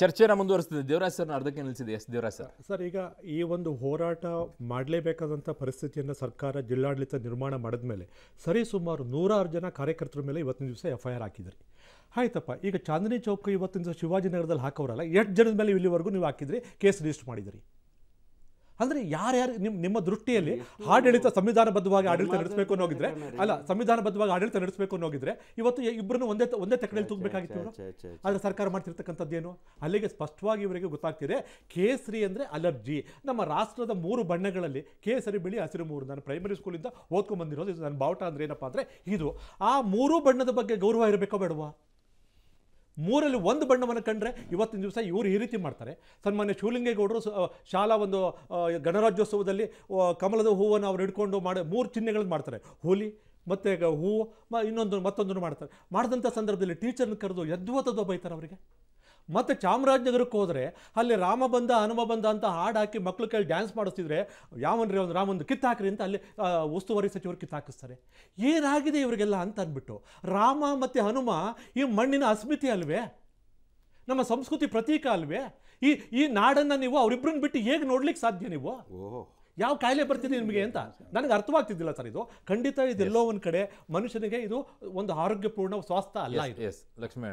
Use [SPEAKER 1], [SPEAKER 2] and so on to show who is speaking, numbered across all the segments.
[SPEAKER 1] ಚರ್ಚೆನ
[SPEAKER 2] ಮುಂದುವರಿಸ್ತದೆ Devaraj sir ಅರ್ಧಕ್ಕೆ ನಿಲ್ಲಿಸಿದೆ S Devaraj sir
[SPEAKER 1] sir ಈಗ ಈ ಒಂದು ಹೋರಾಟ ಮಾಡಲೇಬೇಕಾದಂಥ ಪರಿಸ್ಥಿತಿಯನ್ನು ಸರ್ಕಾರ ಜಿಲ್ಲಾಡಳಿತ ನಿರ್ಮಾಣ ಮಾಡಿದ ಮೇಲೆ ಸರಿ ಸುಮಾರು ನೂರಾರು ಜನ ಕಾರ್ಯಕರ್ತರ ಮೇಲೆ ಇವತ್ತಿನ ದಿವಸ ಎಫ್ ಐ ಆರ್ ಹಾಕಿದ್ರಿ ಆಯ್ತಪ್ಪ ಈಗ ಚಾಂದಿನಿ ಚೌಕ್ ಇವತ್ತಿನ ದಿವಸ ಶಿವಾಜಿನಗರದಲ್ಲಿ ಹಾಕೋರಲ್ಲ ಎಷ್ಟು ಜನದ ಮೇಲೆ ಇಲ್ಲಿವರೆಗೂ ನೀವು ಹಾಕಿದ್ರಿ ಕೇಸ್ ರಿಜಿಸ್ಟರ್ ಮಾಡಿದಿರಿ ಅಂದ್ರೆ ಯಾರ್ಯಾರು ನಿಮ್ ನಿಮ್ಮ ದೃಷ್ಟಿಯಲ್ಲಿ ಆಡಳಿತ ಸಂವಿಧಾನಬದ್ಧವಾಗಿ ಆಡಳಿತ ನಡೆಸಬೇಕು ಅನ್ನೋಗಿದ್ರೆ ಅಲ್ಲ ಸಂವಿಧಾನಬದ್ಧವಾಗಿ ಆಡಳಿತ ನಡೆಸಬೇಕು ಅನ್ನೋಗಿದ್ರೆ ಇವತ್ತು ಇಬ್ಬರನ್ನು ಒಂದೇ ಒಂದೇ ತಕ್ಕಡಿಯಲ್ಲಿ ತೂಗಬೇಕಾಗಿತ್ತು ಆದರೆ ಸರ್ಕಾರ ಮಾಡ್ತಿರ್ತಕ್ಕಂಥದ್ದೇನು ಅಲ್ಲಿಗೆ ಸ್ಪಷ್ಟವಾಗಿ ಇವರಿಗೆ ಗೊತ್ತಾಗ್ತಿದೆ ಕೇಸರಿ ಅಂದ್ರೆ ಅಲರ್ಜಿ ನಮ್ಮ ರಾಷ್ಟ್ರದ ಮೂರು ಬಣ್ಣಗಳಲ್ಲಿ ಕೇಸರಿ ಬಿಳಿ ಹಸಿರು ಮೂರು ನಾನು ಪ್ರೈಮರಿ ಸ್ಕೂಲಿಂದ ಬಂದಿರೋದು ಇದು ನನ್ನ ಬಾವುಟ ಅಂದ್ರೆ ಏನಪ್ಪಾ ಅಂದ್ರೆ ಇದು ಆ ಮೂರು ಬಣ್ಣದ ಬಗ್ಗೆ ಗೌರವ ಇರಬೇಕೋ ಬೇಡವಾ ಮೂರಲ್ಲಿ ಒಂದು ಬಣ್ಣವನ್ನು ಕಂಡ್ರೆ ಇವತ್ತಿನ ದಿವಸ ಇವರು ಈ ರೀತಿ ಮಾಡ್ತಾರೆ ಸನ್ಮಾನ್ಯ ಶಿವಲಿಂಗೇಗೌಡರು ಶಾಲಾ ಒಂದು ಗಣರಾಜ್ಯೋತ್ಸವದಲ್ಲಿ ಕಮಲದ ಹೂವನ್ನು ಅವ್ರು ಹಿಡ್ಕೊಂಡು ಮಾಡಿ ಮೂರು ಚಿಹ್ನೆಗಳನ್ನು ಮಾಡ್ತಾರೆ ಹೋಲಿ ಮತ್ತು ಹೂವು ಇನ್ನೊಂದು ಮತ್ತೊಂದನ್ನು ಮಾಡ್ತಾರೆ ಮಾಡಿದಂಥ ಸಂದರ್ಭದಲ್ಲಿ ಟೀಚರ್ನ ಕರೆದು ಯದ್ವತದ್ದು ಬೈತಾರೆ ಅವರಿಗೆ ಮತ್ತು ಚಾಮರಾಜನಗರಕ್ಕೆ ಹೋದರೆ ಅಲ್ಲಿ ರಾಮ ಬಂದ ಹನುಮ ಬಂದ ಅಂತ ಹಾಡು ಹಾಕಿ ಮಕ್ಕಳು ಕೇಳಿ ಡ್ಯಾನ್ಸ್ ಮಾಡಿಸ್ತಿದ್ರೆ ಯಾವನ್ರಿ ಒಂದು ರಾಮಂದು ಕಿತ್ತಾಕ್ರಿ ಅಂತ ಅಲ್ಲಿ ಉಸ್ತುವಾರಿ ಸಚಿವರು ಕಿತ್ತಾಕಿಸ್ತಾರೆ ಏನಾಗಿದೆ ಇವರಿಗೆಲ್ಲ ಅಂತ ಅಂದ್ಬಿಟ್ಟು ರಾಮ ಮತ್ತು ಹನುಮ ಈ ಮಣ್ಣಿನ ಅಸ್ಮಿತಿ ಅಲ್ವೇ ನಮ್ಮ ಸಂಸ್ಕೃತಿ ಪ್ರತೀಕ ಅಲ್ವೇ ಈ ಈ ನಾಡನ್ನು ನೀವು ಅವರಿಬ್ಬರನ್ನ ಬಿಟ್ಟು ಹೇಗೆ ನೋಡ್ಲಿಕ್ಕೆ ಸಾಧ್ಯ ನೀವು ಯಾವ ಕಾಯಿಲೆ ಬರ್ತಿದೆ ನಿಮಗೆ ಅಂತ ನನಗೆ ಅರ್ಥವಾಗ್ತಿದ್ದಿಲ್ಲ ಸರ್ ಇದು ಖಂಡಿತ ಇದೆಲ್ಲೋ ಒಂದು ಕಡೆ ಮನುಷ್ಯನಿಗೆ ಇದು ಒಂದು ಆರೋಗ್ಯಪೂರ್ಣ ಸ್ವಾಸ್ಥ್ಯ ಅಲ್ಲ ಎಸ್ ಲಕ್ಷ್ಮೀ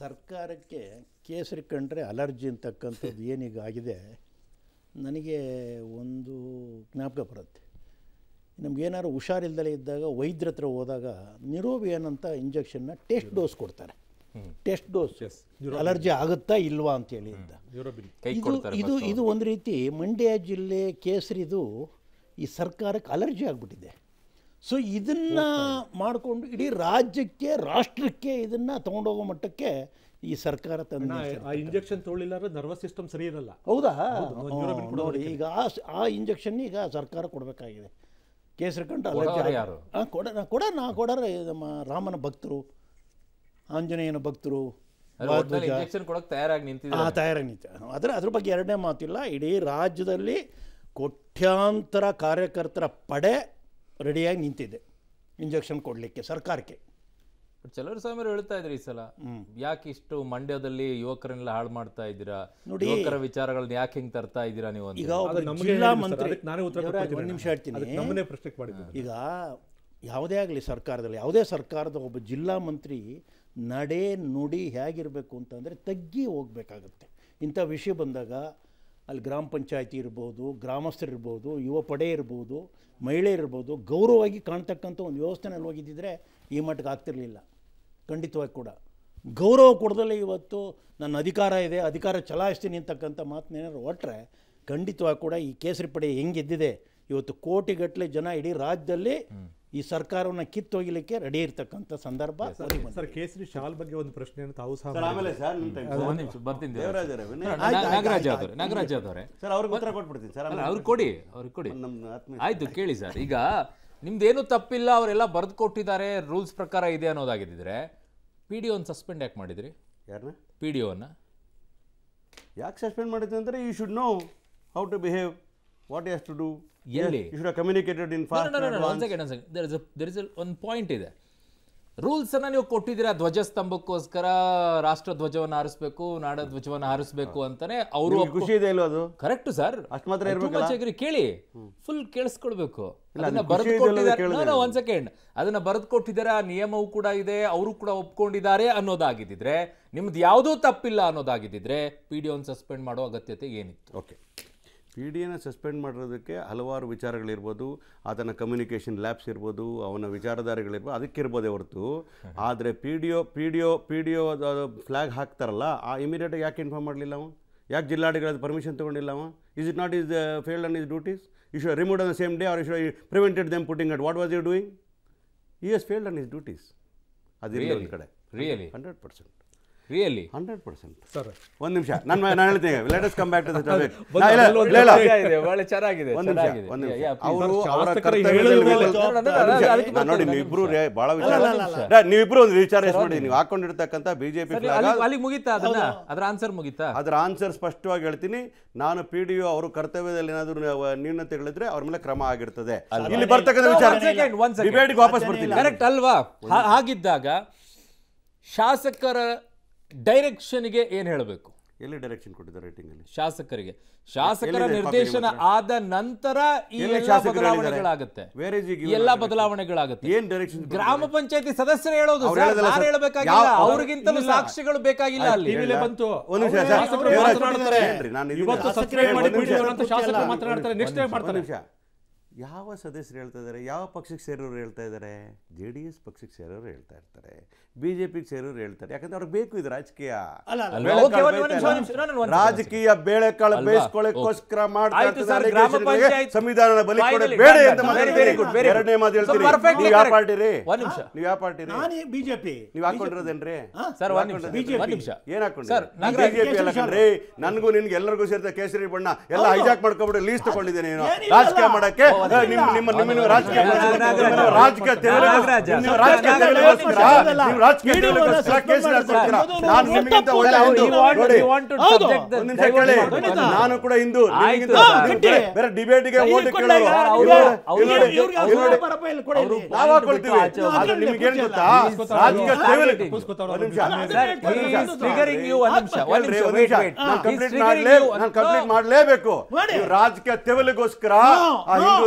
[SPEAKER 1] ಸರ್ಕಾರಕ್ಕೆ
[SPEAKER 3] ಕೇಸರಿ ಕಂಡ್ರೆ ಅಲರ್ಜಿ ಅಂತಕ್ಕಂಥದ್ದು ಏನೀಗ ಆಗಿದೆ ನನಗೆ ಒಂದು ಜ್ಞಾಪಕ ಬರುತ್ತೆ ನಮಗೇನಾದ್ರು ಹುಷಾರಿಲ್ದಲೇ ಇದ್ದಾಗ ವೈದ್ಯರ ಹತ್ರ ಹೋದಾಗ ನಿರೋಬಿಯನ್ ಅಂತ ಇಂಜೆಕ್ಷನ್ನ ಟೆಸ್ಟ್ ಡೋಸ್ ಕೊಡ್ತಾರೆ ಟೆಸ್ಟ್ ಡೋಸ್ ಅಲರ್ಜಿ ಆಗುತ್ತಾ ಇಲ್ವಾ ಅಂತೇಳಿ ಅಂತ
[SPEAKER 1] ಇದು ಇದು ಇದು
[SPEAKER 3] ಒಂದು ರೀತಿ ಮಂಡ್ಯ ಜಿಲ್ಲೆ ಕೇಸರಿದು ಈ ಸರ್ಕಾರಕ್ಕೆ ಅಲರ್ಜಿ ಆಗಿಬಿಟ್ಟಿದೆ ಸೊ ಇದನ್ನ ಮಾಡಿಕೊಂಡು ಇಡೀ ರಾಜ್ಯಕ್ಕೆ ರಾಷ್ಟ್ರಕ್ಕೆ ಇದನ್ನು ತೊಗೊಂಡೋಗೋ ಮಟ್ಟಕ್ಕೆ ಈ ಸರ್ಕಾರ ತಂದ
[SPEAKER 1] ಆ ಇಂಜೆಕ್ಷನ್ ತೊಗೊಳ್ಳಿಲ್ಲ ನರ್ವಸ್ ಸಿಸ್ಟಮ್ ಸರಿ ಇರಲ್ಲ ಹೌದಾ ನೋಡಿ
[SPEAKER 3] ಈಗ ಆ ಇಂಜೆಕ್ಷನ್ ಈಗ ಸರ್ಕಾರ ಕೊಡಬೇಕಾಗಿದೆ ಕೇಸರಿ ಕಂಡ ಕೊಡ ನಾ ಕೊಡರ ನಮ್ಮ ರಾಮನ ಭಕ್ತರು ಆಂಜನೇಯನ ಭಕ್ತರು ತಯಾರಾಗಿ ತಯಾರಾಗಿ ನಿಂತ ಆದರೆ ಅದ್ರ ಬಗ್ಗೆ ಎರಡನೇ ಮಾತಿಲ್ಲ ಇಡೀ ರಾಜ್ಯದಲ್ಲಿ ಕೋಟ್ಯಾಂತರ ಕಾರ್ಯಕರ್ತರ ಪಡೆ ರೆಡಿಯಾಗಿ ನಿಂತಿದೆ ಇಂಜೆಕ್ಷನ್ ಕೊಡಲಿಕ್ಕೆ ಸರ್ಕಾರಕ್ಕೆ
[SPEAKER 2] ಚಲೋ ಸಾಮರು ಹೇಳ್ತಾ ಇದ್ರಿ ಈ ಸಲ ಯಾಕೆ ಇಷ್ಟು ಮಂಡ್ಯದಲ್ಲಿ ಯುವಕರನ್ನೆಲ್ಲ ಹಾಳು ಮಾಡ್ತಾ ಇದ್ದೀರಾ ನೋಡಿ ಯುವಕರ ವಿಚಾರಗಳನ್ನ ಯಾಕೆ ಹಿಂಗೆ ತರ್ತಾ ಇದ್ದೀರಾ ನೀವು ಈಗ ಜಿಲ್ಲಾ ಮಂತ್ರಿ
[SPEAKER 3] ನಾನೇ ಉತ್ತರ ಕೊಡ್ತೀನಿ ಒಂದು ನಿಮಿಷ ಹೇಳ್ತೀನಿ ನಮ್ಮನೇ ಪ್ರಶ್ನೆ ಮಾಡಿದ್ದೀನಿ ಈಗ ಯಾವುದೇ ಆಗಲಿ ಸರ್ಕಾರದಲ್ಲಿ ಯಾವುದೇ ಸರ್ಕಾರದ ಒಬ್ಬ ಜಿಲ್ಲಾ ಮಂತ್ರಿ ನಡೆ ನುಡಿ ಹೇಗಿರಬೇಕು ಅಂತಂದರೆ ತಗ್ಗಿ ಹೋಗಬೇಕಾಗುತ್ತೆ ಇಂಥ ವಿಷಯ ಬಂದಾಗ ಅಲ್ಲಿ ಗ್ರಾಮ ಪಂಚಾಯತಿ ಇರ್ಬೋದು ಗ್ರಾಮಸ್ಥರಿರ್ಬೋದು ಯುವ ಪಡೆ ಇರ್ಬೋದು ಮಹಿಳೆ ಇರ್ಬೋದು ಗೌರವವಾಗಿ ಕಾಣ್ತಕ್ಕಂಥ ಒಂದು ವ್ಯವಸ್ಥೆನಲ್ಲಿ ಹೋಗಿದ್ದಿದ್ರೆ ಈ ಮಟ್ಟಕ್ಕೆ ಆಗ್ತಿರಲಿಲ್ಲ ಖಂಡಿತವಾಗಿ ಕೂಡ ಗೌರವ ಕೊಡದಲ್ಲೇ ಇವತ್ತು ನನ್ನ ಅಧಿಕಾರ ಇದೆ ಅಧಿಕಾರ ಚಲಾಯಿಸ್ತೀನಿ ಅಂತಕ್ಕಂಥ ಮಾತನ್ನೇನಾದ್ರು ಹೊಟ್ಟರೆ ಖಂಡಿತವಾಗಿ ಕೂಡ ಈ ಕೇಸರಿ ಪಡೆ ಹೆಂಗಿದ್ದಿದೆ ಇವತ್ತು ಕೋಟಿಗಟ್ಟಲೆ ಜನ ಇಡೀ ರಾಜ್ಯದಲ್ಲಿ ಈ ಸರ್ಕಾರವನ್ನು ಕಿತ್ತೊಗಿಲಿಕ್ಕೆ ರೆಡಿ ಇರ್ತಕ್ಕಂಥ ಸಂದರ್ಭ
[SPEAKER 1] ಸರ್ ಕೇಸರಿ ಶಾಲ್ ಬಗ್ಗೆ ಒಂದು ಪ್ರಶ್ನೆಯನ್ನು ತಾವು ಸಹ ಬರ್ತೀನಿ ನಾಗರಾಜ್ ಅವರೇ ನಾಗರಾಜ್ ಅವರೇ ಸರ್ ಅವ್ರಿಗೆ ಉತ್ತರ ಸರ್ ಅವ್ರು ಕೊಡಿ
[SPEAKER 2] ಅವ್ರಿಗೆ ಕೊಡಿ ಆಯ್ತು ಕೇಳಿ ಸರ್ ಈಗ ನಿಮ್ದೇನು ತಪ್ಪಿಲ್ಲ ಅವರೆಲ್ಲ ಬರೆದು ಕೊಟ್ಟಿದ್ದಾರೆ ರೂಲ್ಸ್ ಪ್ರಕಾರ ಇದೆ ಅನ್ನೋದಾಗಿದ್ದರೆ ಪಿ ಡಿ ಒನ್ ಸಸ್ಪೆಂಡ್ ಯಾಕೆ ಮಾಡಿದ್ರಿ ಯಾರನ್ನ ಪಿ ಡಿ ಒನ್ನ ಯಾಕೆ ಸಸ್ಪೆಂಡ್ ಮಾಡಿದ್ರಿ ಅಂದರೆ you should know how to behave what
[SPEAKER 4] you to do ಎಲ್ಲಿ you communicated in fast
[SPEAKER 2] there is there point ಇದೆ ರೂಲ್ಸ್ ಅನ್ನ ನೀವು ಕೊಟ್ಟಿದ್ದೀರಾ ಧ್ವಜಸ್ತಂಭಕ್ಕೋಸ್ಕರ ರಾಷ್ಟ್ರ ಧ್ವಜವನ್ನು ಹಾರಿಸಬೇಕು ನಾಡ ಧ್ವಜವನ್ನು ಹಾರಿಸಬೇಕು ಅಂತಾನೆ ಅವರು ಖುಷಿ ಇದೆ ಇಲ್ವ ಅದು ಕರೆಕ್ಟ್ ಸರ್ ಅಷ್ಟು ಮಾತ್ರ ಇರಬೇಕು ಕೇಳಿ ಫುಲ್ ಕೇಳಿಸ್ಕೊಳ್ಬೇಕು ಅದನ್ನ ಬರೆದು ಕೊಟ್ಟಿದ್ದಾರೆ ಒಂದ್ ಸೆಕೆಂಡ್ ಅದನ್ನ ಬರೆದು ಕೊಟ್ಟಿದ್ದಾರೆ ಆ ನಿಯಮವೂ ಕೂಡ ಇದೆ ಅವರು ಕೂಡ ಒಪ್ಕೊಂಡಿದ್ದಾರೆ ಅನ್ನೋದಾಗಿದ್ದಿದ್ರೆ ನಿಮ್ದು ಯಾವುದೂ ತಪ್ಪಿಲ್ಲ ಅನ್ನೋದಾಗಿದ್ದಿದ್ರೆ ಪಿ ಡಿ ಒನ್ ಸಸ್ಪೆಂಡ್ ಮಾಡೋ ಅಗತ್ಯತೆ ಏನಿತ್ತು ಓಕೆ ಇ ಡಿಯನ್ನು ಸಸ್ಪೆಂಡ್ ಮಾಡಿರೋದಕ್ಕೆ
[SPEAKER 4] ಹಲವಾರು ವಿಚಾರಗಳಿರ್ಬೋದು ಆತನ ಕಮ್ಯುನಿಕೇಷನ್ ಲ್ಯಾಬ್ಸ್ ಇರ್ಬೋದು ಅವನ ವಿಚಾರಧಾರೆಗಳಿರ್ಬೋದು ಅದಕ್ಕಿರ್ಬೋದೇ ಹೊರತು ಆದರೆ P D O P D O P D O flag ಹಾಕ್ತಾರಲ್ಲ ಆ ಇಮಿಡಿಯೇಟಾಗಿ ಯಾಕೆ ಇನ್ಫಾರ್ಮ್ ಮಾಡಲಿಲ್ಲ ಅವ ಯಾಕೆ ಜಿಲ್ಲಾಡಿಗಳ ಪರ್ಮಿಷನ್ ತೊಗೊಂಡಿಲ್ಲ ಅವ is it not his failed on his duties his remove on the same day or his prevented them putting at what was you doing he is failed on his duties
[SPEAKER 2] ಅದಿರಲಿ ಒಂದು ಕಡೆ really hundred percent really hundred percent sir ಒಂದು ನಿಮಿಷ ನಾನು ನಾನು ಹೇಳ್ತೀನಿ let us come back to ಒಳ್ಳೆ
[SPEAKER 4] ಅವರು ಅವರ ನೋಡಿ ನೀವಿಬ್ರು ಬಹಳ ವಿಚಾರ ನೀವಿಬ್ರು ಒಂದು ವಿಚಾರ ಎಷ್ಟು ನೀವು ಹಾಕೊಂಡಿರ್ತಕ್ಕಂಥ ಬಿಜೆಪಿ ಅಲ್ಲಿ
[SPEAKER 2] ಅದನ್ನ ಅದರ
[SPEAKER 4] ಆನ್ಸರ್ ಮುಗಿತಾ ಅದರ ಆನ್ಸರ್ ಸ್ಪಷ್ಟವಾಗಿ ಹೇಳ್ತೀನಿ ನಾನು ಪಿ ಡಿ ಒ ಅವರು ಕರ್ತವ್ಯದಲ್ಲಿ ಏನಾದರೂ ನ್ಯೂನತೆಗಳಿದ್ರೆ ಅವ್ರ ಮೇಲೆ ಕ್ರಮ ಆಗಿರ್ತದೆ ಇಲ್ಲಿ ಬರ್ತಕ್ಕಂಥ ವಿಚಾರ
[SPEAKER 2] ಡಿಬೇಟ್ಗೆ ವಾಪಸ್ ಬರ್ತೀನಿ ಕರೆಕ್ಟ್ ಅಲ್ವಾ ಹಾಗಿದ್ದಾಗ ಶಾಸಕರ ಡೈರೆಕ್ಷನ್ಗೆ ಏನು ಹೇಳಬೇಕು ಎಲ್ಲಿ ಡೈರೆಕ್ಷನ್ ಕೊಟ್ಟಿದ್ದಾರೆ ರೇಟಿಂಗಲ್ಲಿ ಶಾಸಕರಿಗೆ ಶಾಸಕರ ನಿರ್ದೇಶನ ಆದ ನಂತರ ಈ ಎಲ್ಲ ಬದಲಾವಣೆಗಳಾಗುತ್ತೆ ಎಲ್ಲ ಬದಲಾವಣೆಗಳಾಗುತ್ತೆ ಏನ್ ಡೈರೆಕ್ಷನ್ ಗ್ರಾಮ ಪಂಚಾಯತಿ ಸದಸ್ಯರು ಹೇಳೋದು ಹೇಳಬೇಕಾಗಿಲ್ಲ ಅವ್ರಿಗಿಂತಲೂ ಸಾಕ್ಷಿಗಳು ಬೇಕಾಗಿಲ್ಲ ಅಲ್ಲಿ ಬಂತು
[SPEAKER 1] ಶಾಸಕರು ಮಾತನಾಡ್ತಾರೆ ಇವತ್ತು ಸಬ್ಸ್ಕ್ರೈಬ್ ಮಾಡಿ ಅಂತ ಶಾಸಕರು ಮಾತನಾಡ್ತಾರೆ ನೆಕ್ಸ್ಟ್ ಟೈಮ್
[SPEAKER 4] ಮಾಡ್ತಾರೆ ಯಾವ ಸದಸ್ಯರು ಹೇಳ್ತಾ ಇದ್ದಾರೆ ಯಾವ ಪಕ್ಷಕ್ಕೆ ಸೇರೋರು ಹೇಳ್ತಾ ಇದ್ದಾರೆ ಜೆ ಡಿ ಎಸ್ ಪಕ್ಷಕ್ಕೆ ಸೇರೋರು ಹೇಳ್ತಾ ಇರ್ತಾರೆ ಬಿ ಜೆ ಪಿಗೆ ಸೇರೋರು ಹೇಳ್ತಾರೆ ಯಾಕಂದ್ರೆ ಅವ್ರಿಗೆ ಬೇಕು ಇದು ರಾಜಕೀಯ ರಾಜಕೀಯ ಬೇಳೆಕಾಳು ಬೇಯಿಸ್ಕೊಳ್ಳೋಕ್ಕೋಸ್ಕರ ಮಾಡ್ತಾರೆ ಸಂವಿಧಾನ ಬಲಿ ಎರಡನೇ ಮಾತು ಹೇಳ್ತೀರಿ ನೀವು ಯಾವ ಪಾರ್ಟಿ ರೀ ನೀವು ಪಾರ್ಟಿ ಬಿಜೆಪಿ ನೀವು ಹಾಕೊಂಡಿರೋದೇನ್ರಿ ಏನ್ ಹಾಕೊಂಡ್ರಿ ಬಿಜೆಪಿ ನನಗೂ ನಿನ್ಗೆ ಎಲ್ಲರಿಗೂ ಸೇರಿದ ಕೇಸರಿ ಬಣ್ಣ ಎಲ್ಲ ಹೈಜಾಕ್ ಮಾಡ್ಕೊಂಡ್ಬಿಟ್ಟು ಲೀಸ್ ತಗೊಂಡಿದ್ದೇನೆ ನೀನು ರಾಜಕೀಯ ಮಾಡಕ್ಕೆ ನಾನು ಕೂಡ ಹಿಂದೂ ಬೇರೆ ಡಿಬೇಟ್ ಓಟ್ ರಾಜಕೀಯ ನಾನು ಕಂಪ್ಲೀಟ್ ಮಾಡ್ಲೇಬೇಕು ರಾಜಕೀಯ ತೆವಲಿಗೋಸ್ಕರ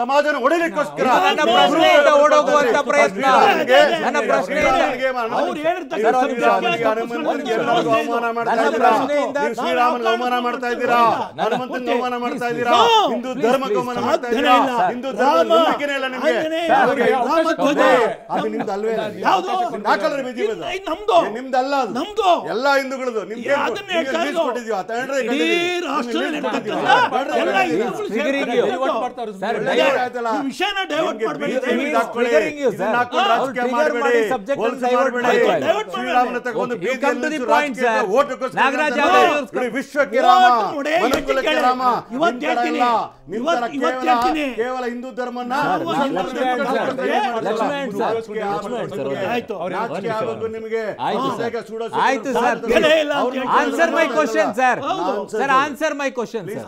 [SPEAKER 4] ಸಮಾಜನ ಹೊಡೆಲಿಕ್ಕೋಸ್ಕರ
[SPEAKER 2] ಓಡೋಗುವಂತ ಪ್ರಯತ್ನ ನನ್ನ ಪ್ರಶ್ನೆಯಿಂದ
[SPEAKER 4] ಶ್ರೀರಾಮನ ಅವಮಾನ ಮಾಡ್ತಾ ಇದ್ದೀರಾ ಅವಮಾನ ಮಾಡ್ತಾ ಇದ್ದೀರಾ ಹಿಂದೂ ಮಾಡ್ತಾ ಹಿಂದೂ ಧರ್ಮ ಇಲ್ಲ ನಿಮ್ಗೆ ಅದು ನಿಮ್ದು ಅಲ್ವೇ ನಮ್ದು ಎಲ್ಲಾ ಹಿಂದೂಗಳದು ನಿಮ್ಗೆ ಕೊಟ್ಟಿದ್ವಿ ಕೇವಲ ಹಿಂದೂ ಧರ್ಮ ನಿಮಗೆ
[SPEAKER 2] answer my question sir sir answer my question sir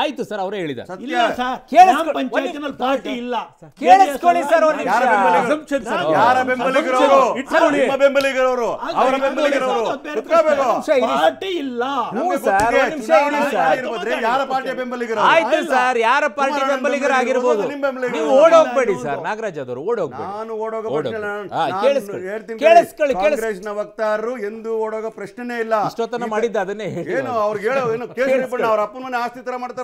[SPEAKER 2] ಆಯ್ತು ಸರ್ ಅವರೇ
[SPEAKER 3] ಹೇಳಿದ್ದಾರೆ ಪಾರ್ಟಿ ಇಲ್ಲ ಕೇಳಿಸ್ಕೊಳ್ಳಿ ಸರ್ ಯಾರ ಬೆಂಬಲಿಗರವರು ನಿಮ್ಮ
[SPEAKER 4] ಬೆಂಬಲಿಗರವರು
[SPEAKER 3] ಅವರ ಬೆಂಬಲಿಗರವರು
[SPEAKER 4] ಪಾರ್ಟಿ ಇಲ್ಲ ಯಾರ ಪಾರ್ಟಿಯ ಬೆಂಬಲಿಗರ ಆಯ್ತು ಸರ್ ಯಾರ ಪಾರ್ಟಿ ಬೆಂಬಲಿಗರ ಆಗಿರ್ಬೋದು ನೀವು ಓಡೋಗ್ಬೇಡಿ
[SPEAKER 2] ಸರ್ ನಾಗರಾಜ್ ಅವರು ಓಡೋಗ್ಬೇಡಿ ನಾನು
[SPEAKER 4] ಓಡೋಗ್ಬೇಡಿ ಕೇಳಿಸ್ಕೊಳ್ಳಿ ಕಾಂಗ್ರೆಸ್ನ ವಕ್ತಾರರು ಎಂದು ಓಡೋಗ ಪ್ರಶ್ನೆನೇ
[SPEAKER 2] ಇಲ್ಲ ಇಷ್ಟೊತ್ತನ ಮಾಡಿದ್ದ ಅದನ್ನೇ ಏನು ಅವ್ರಿಗೆ ಹೇಳೋ ಏನು
[SPEAKER 4] ಕೇಸರಿ ಬಣ್ಣ ಅವ್ರ ಅಪ್ಪನ ಆಸ್ತಿ ತರ ಮಾಡ್ತಾರೆ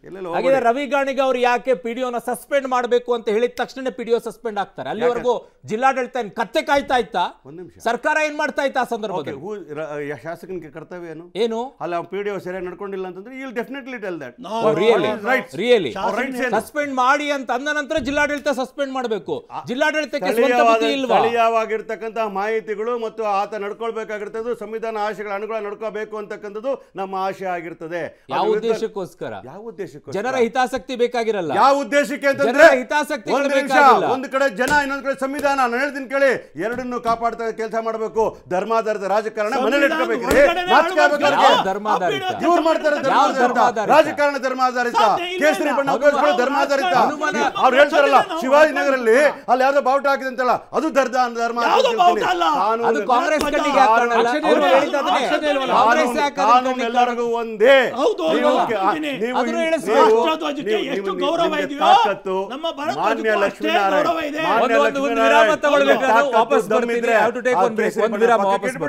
[SPEAKER 4] ಹಾಗಿದ್ರೆ
[SPEAKER 2] ರವಿ ಗಾಣಿಗ ಅವ್ರು ಯಾಕೆ ಪಿಡಿಒನ ಸಸ್ಪೆಂಡ್ ಮಾಡಬೇಕು ಅಂತ ಹೇಳಿದ ತಕ್ಷಣ ಪಿಡಿಒ ಸಸ್ಪೆಂಡ್ ಆಗ್ತಾರೆ ಅಲ್ಲಿವರೆಗೂ ಜಿಲ್ಲಾಡಳಿತ ಏನ್ ಕತ್ತೆ ಕಾಯ್ತಾ ಇತ್ತಾ ಸರ್ಕಾರ ಏನ್ ಮಾಡ್ತಾ ಇತ್ತ ಆ
[SPEAKER 4] ಸಂದರ್ಭದಲ್ಲಿ ಶಾಸಕನಿಗೆ ಕರ್ತವ್ಯ ಏನು ಏನು ಅಲ್ಲ ಪಿಡಿಒ ಸರಿಯಾಗಿ ನಡ್ಕೊಂಡಿಲ್ಲ ಅಂತಂದ್ರೆ ಇಲ್ಲಿ ಟೆಲ್ ದಟ್ ರಿಯಲಿ
[SPEAKER 2] ಸಸ್ಪೆಂಡ್ ಮಾಡಿ ಅಂತ ಅಂದ ನಂತರ ಜಿಲ್ಲಾಡಳಿತ ಸಸ್ಪೆಂಡ್ ಮಾಡಬೇಕು ಜಿಲ್ಲಾಡಳಿತಕ್ಕೆ
[SPEAKER 4] ಮಾಹಿತಿಗಳು ಮತ್ತು ಆತ ನಡ್ಕೊಳ್ಬೇಕಾಗಿರ್ತದ್ದು ಸಂವಿಧಾನ ಆಶಯಗಳ ಅನುಗುಣ ನಡ್ಕೋಬೇಕು ಅಂತಕ್ಕಂಥದ್ದು ನಮ್ಮ ಆಶಯ ಆಗಿರ್ತದೆ
[SPEAKER 2] ಯಾವ ಉದ್ದೇಶಕ್ಕೋಸ್ಕರ ಯಾವ ಉದ್ದೇಶ ಜನರ ಹಿತಾಸಕ್ತಿ ಬೇಕಾಗಿರಲ್ಲ ಯಾವ ಉದ್ದೇಶಕ್ಕೆ ಅಂತಂದ್ರೆ ಹಿತಾಸಕ್ತಿ ಒಂದು
[SPEAKER 4] ಕಡೆ ಜನ ಇನ್ನೊಂದು ಕಡೆ ಸಂವಿಧಾನ ನಾನು ಹೇಳ್ತೀನಿ ಕೇಳಿ ಎರಡನ್ನು ಕಾಪಾಡ್ತಾ ಕೆಲಸ ಮಾಡಬೇಕು ಧರ್ಮಾಧಾರದ ರಾಜಕಾರಣ ರಾಜಕಾರಣ ಧರ್ಮಾಧಾರಿತ ಕೇಸರಿ ಬಣ್ಣ ಉಪಯೋಗಿಸ್ಕೊಂಡು ಧರ್ಮಾಧಾರಿತ ಅವ್ರು ಹೇಳ್ತಾರಲ್ಲ ಶಿವಾಜಿನಗರಲ್ಲಿ ಅಲ್ಲಿ ಯಾವ್ದೋ ಬಾವುಟ ಹಾಕಿದೆ ಅಂತಲ್ಲ ಅದು ದರ್ದ ಧರ್ಮ ಒಂದೇ ಎಷ್ಟು ಗೌರವ ಇದೆಯೋ ನಮ್ಮ ಭಾರತ ಗೌರವ ಇದೆ